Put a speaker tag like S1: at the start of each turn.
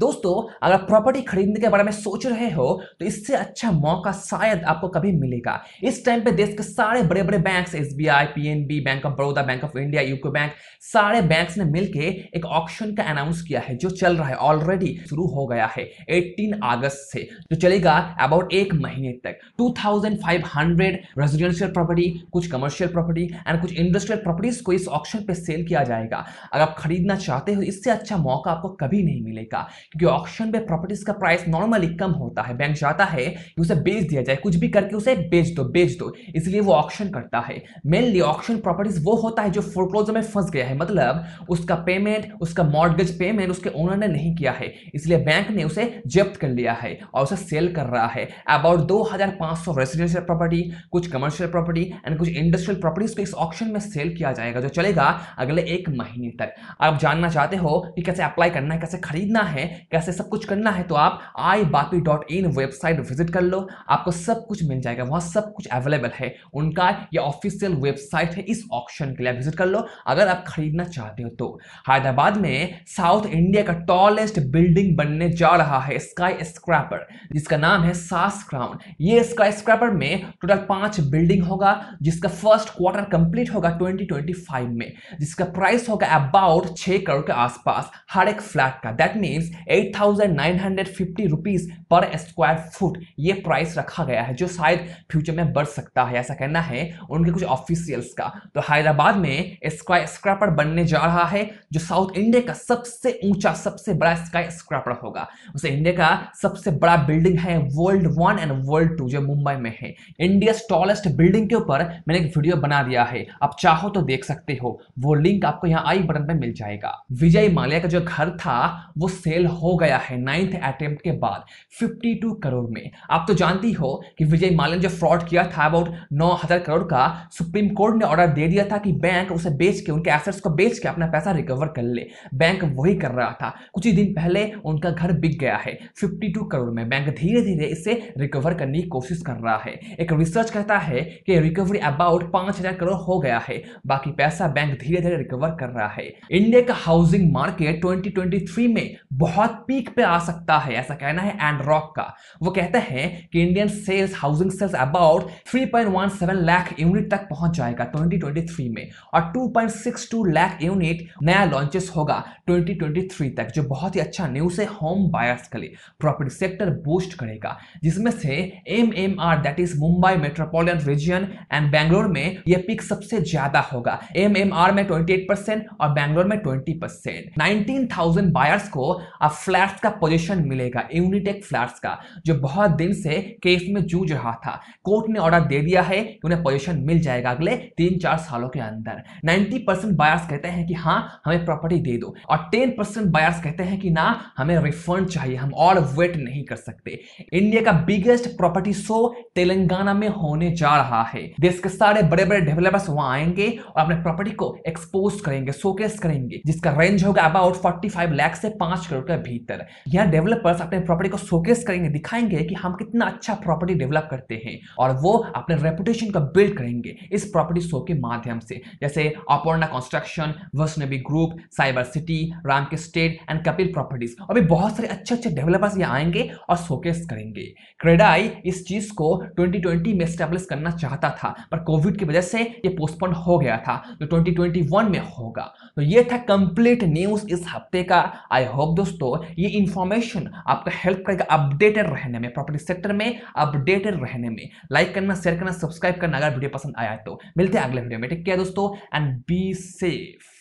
S1: दोस्तों अगर प्रॉपर्टी खरीदने के बारे में सोच रहे हो तो इससे अच्छा मौका शायद आपको कभी मिलेगा इस टाइम पे देश के सारे बड़े बड़े bank S B I P N B bank of Baroda bank of India UCO bank सारे बैंक्स ने मिलकर एक ऑप्शन का अनाउंस किया है जो चल रहा है ऑलरेडी शुरू हो गया है एटीन अगस्त से जो चलेगा अबाउट एक महीने तक two thousand five hundred residential property कुछ कमर्शियल प्रॉपर्टी एंड कुछ इंडस्ट्रियल प्रॉपर्टीज को इस ऑप्शन पे सेल किया जाएगा अगर आप खरीदना चाहते हो इससे अच्छा मौका आपको कभी नहीं मिलेगा क्योंकि ऑप्शन पे प्रॉपर्टीज का प्राइस नॉर्मली कम होता है बैंक चाहता है कि उसे बेच दिया जाए कुछ भी करके उसे बेच दो बेच दो इसलिए वो ऑप्शन करता है मेनली ऑप्शन प्रॉपर्टीज वो होता है जो फोरक्लोजर में फंस गया है मतलब उसका पेमेंट उसका मॉडगेज पेमेंट उसके ओनर ने नहीं किया है इसलिए बैंक ने उसे जब्त कर लिया है और उसे सेल कर रहा है अबाउट दो रेजिडेंशियल प्रॉपर्टी कुछ कमर्शियल प्रॉपर्टी एंड कुछ इंडस्ट्रियल प्रॉपर्टीज को इस ऑप्शन में सेल किया जाएगा जो चलेगा अगले एक महीने तक आप जानना चाहते हो कि कैसे अप्लाई करना है कैसे खरीदना है कैसे सब कुछ करना है तो आप आई बापी डॉट इन वेबसाइट विजिट कर लो आपको सब कुछ मिल जाएगा वहाँ सब कुछ अवेलेबल है उनका ये ऑफिशियल वेबसाइट है इस ऑप्शन के लिए विजिट कर लो अगर आप खरीदना चाहते हो तो हैदराबाद में साउथ इंडिया का टॉलेस्ट बिल्डिंग बनने जा रहा है स्काई स्क्रैपर जिसका नाम है सास क्राउन ये स्काई स्क्रैपर में टोटल पांच बिल्डिंग होगा जिसका फर्स्ट क्वार्टर कंप्लीट होगा 2025 में जिसका प्राइस होगा अबाउट छह करोड़ के आसपास हर एक फ्लैट का that means 8950 rupees per square foot ये प्राइस रखा गया है जो शायद फ्यूचर में बढ़ सकता है ऐसा कहना है उनके कुछ ऑफिशियल्स का तो हैदराबाद में स्काई स्क्रैपर बनने जा रहा है जो साउथ इंडिया का सबसे ऊंचा सबसे बड़ा स्काई स्क्रैपर होगा उसे इंडिया का सबसे बड़ा बिल्डिंग है World One and World Two जो मुंबई में है इंडिया टॉलेस्ट बिल्डिंग के ऊपर मैंने एक वीडियो बना दिया है आप चाहो तो देख सकते हो वो लिंक आपको यहाँ आई बटन पर मिल जाएगा विजय माल्या का जो घर था वो सेल हो गया है नाइन्थ अटेम्प्ट के बाद 52 करोड़ में आप तो जानती हो कि विजय माल्या ने जो फ्रॉड किया था अबाउट नौ हजार करोड़ का सुप्रीम कोर्ट ने ऑर्डर दे दिया था कि बैंक उसे बेच के उनके एसेट्स को बेच के अपना पैसा रिकवर कर ले बैंक वही कर रहा था कुछ ही दिन पहले उनका घर बिक गया है फिफ्टी करोड़ में बैंक धीरे धीरे इसे रिकवर करने की कोशिश कर रहा है एक रिसर्च कहता है कि रिकवरी अबाउट पांच करोड़ हो गया है बाकी पैसा बैंक धीरे धीरे रिकवर कर रहा है इंडिया का हाउसिंग मार्केट ट्वेंटी में बहुत बहुत पीक पे आ सकता है ऐसा कहना है एंड रॉक का वो कहते हैं कि Indian sales housing sales about 3.17 lakh unit तक पहुंच जाएगा 2023 में और 2.62 लाख यूनिट नया लॉन्चेस होगा 2023 तक जो बहुत ही अच्छा न्यूज है होम बायर्स के लिए प्रॉपर्टी सेक्टर बूस्ट करेगा जिसमें से M M R that is Mumbai metropolitan region and Bangalore में यह पीक सबसे ज्यादा होगा एम एम आर में 28 परसेंट और बैंगलोर में ट्वेंटी परसेंट नाइनटीन बायर्स को अब फ्लैट्स का पोजीशन मिलेगा यूनिटेक फ्लैट्स का जो बहुत दिन से केस में जूझ रहा था कोर्ट ने ऑर्डर दे दिया है कि उन्हें पोजीशन मिल जाएगा अगले तीन चार सालों के अंदर 90 परसेंट बायर्स कहते हैं कि हाँ हमें प्रॉपर्टी दे दो और टेन परसेंट बायर्स कहते हैं कि ना हमें रिफंड चाहिए हम और वेट नहीं कर सकते इंडिया का बिगेस्ट प्रॉपर्टी शो तेलंगाना में होने जा रहा है देश के सारे बड़े बड़े डेवलपर्स वहां आएंगे और अपने प्रॉपर्टी को एक्सपोज करेंगे शोकेस करेंगे जिसका रेंज होगा अबाउट फोर्टी फाइव लैख से पांच करोड़ का भीतर यहाँ डेवलपर्स अपने प्रॉपर्टी को शोकेस करेंगे दिखाएंगे कि हम कितना अच्छा प्रॉपर्टी डेवलप करते हैं और वो अपने रेपुटेशन का बिल्ड करेंगे इस प्रॉपर्टी शो के माध्यम से जैसे Aparna construction Vaishnavi group cyber city Ramky estate and Kapil properties और भी बहुत सारे अच्छे अच्छे डेवलपर्स यहाँ आएंगे और शोकेस करेंगे क्रेडाई इस चीज को 2020 में स्टैब्लिश करना चाहता था पर कोविड की वजह से ये पोस्टपोन हो गया था जो 2021 में होगा तो ये था कंप्लीट न्यूज इस हफ्ते का आई होप दोस्तों ये इन्फॉर्मेशन आपका हेल्प करेगा अपडेटेड रहने में प्रॉपर्टी सेक्टर में अपडेटेड रहने में लाइक करना शेयर करना सब्सक्राइब करना अगर वीडियो पसंद आया तो मिलते हैं अगले वीडियो में ठीक है दोस्तों एंड बी सेफ